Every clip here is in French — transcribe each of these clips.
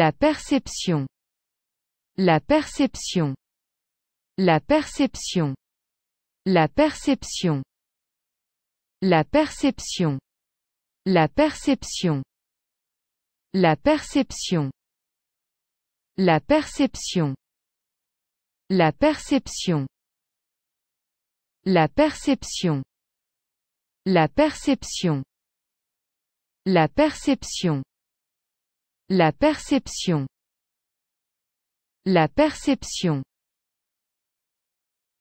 La perception. La perception. La perception. La perception. La perception. La perception. La perception. La perception. La perception. La perception. La perception. La perception. La perception. La perception.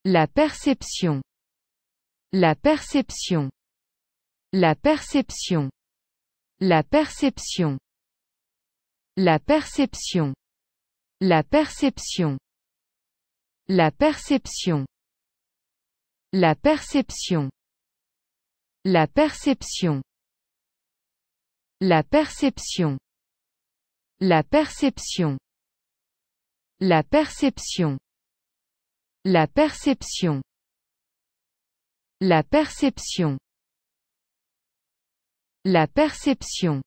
La perception. La perception. La perception. La perception. La perception. La perception. La perception. La perception. La perception. La perception. La perception. La perception. La perception. La perception. La perception.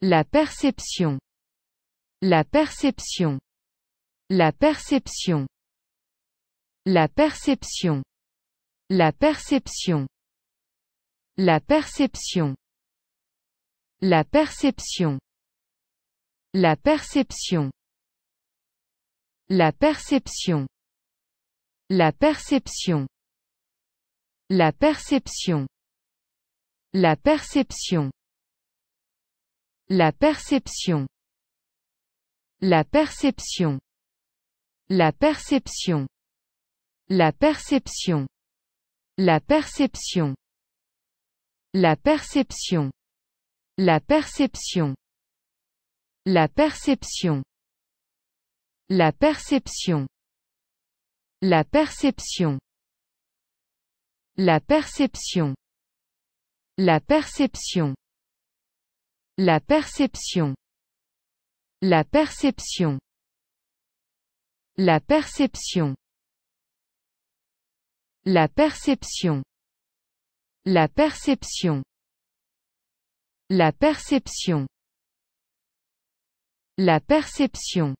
La perception. La perception. La perception. La perception. La perception. La perception. La perception. La perception. La perception. La perception. La perception. La perception. La perception. La perception. La perception. La perception. La perception. La perception. La perception. La perception. La perception. La perception. La perception. La perception. La perception. La perception. La perception. La perception. La perception. La perception. La perception